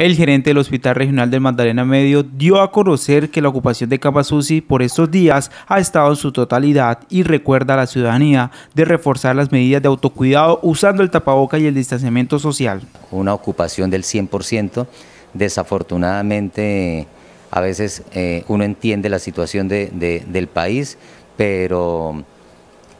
El gerente del Hospital Regional del Magdalena Medio dio a conocer que la ocupación de Camasusi por estos días ha estado en su totalidad y recuerda a la ciudadanía de reforzar las medidas de autocuidado usando el tapaboca y el distanciamiento social. Una ocupación del 100%, desafortunadamente a veces eh, uno entiende la situación del país, pero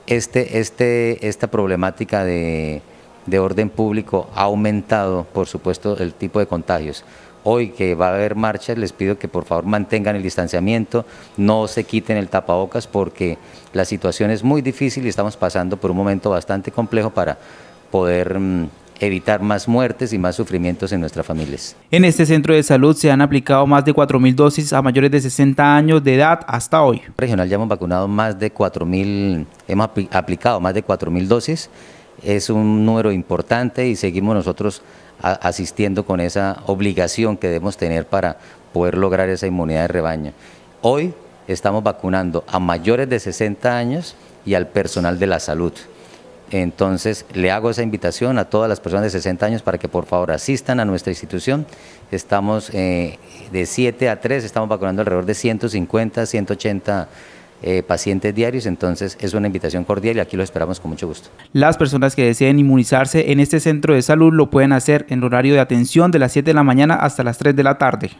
este, este, esta problemática de de orden público ha aumentado, por supuesto, el tipo de contagios. Hoy que va a haber marchas, les pido que por favor mantengan el distanciamiento, no se quiten el tapabocas porque la situación es muy difícil y estamos pasando por un momento bastante complejo para poder mm, evitar más muertes y más sufrimientos en nuestras familias. En este centro de salud se han aplicado más de 4.000 dosis a mayores de 60 años de edad hasta hoy. Regional ya hemos vacunado más de 4.000, hemos aplicado más de 4.000 dosis es un número importante y seguimos nosotros asistiendo con esa obligación que debemos tener para poder lograr esa inmunidad de rebaño. Hoy estamos vacunando a mayores de 60 años y al personal de la salud. Entonces, le hago esa invitación a todas las personas de 60 años para que por favor asistan a nuestra institución. Estamos eh, de 7 a 3, estamos vacunando alrededor de 150, 180 eh, pacientes diarios, entonces es una invitación cordial y aquí lo esperamos con mucho gusto. Las personas que deseen inmunizarse en este centro de salud lo pueden hacer en horario de atención de las 7 de la mañana hasta las 3 de la tarde.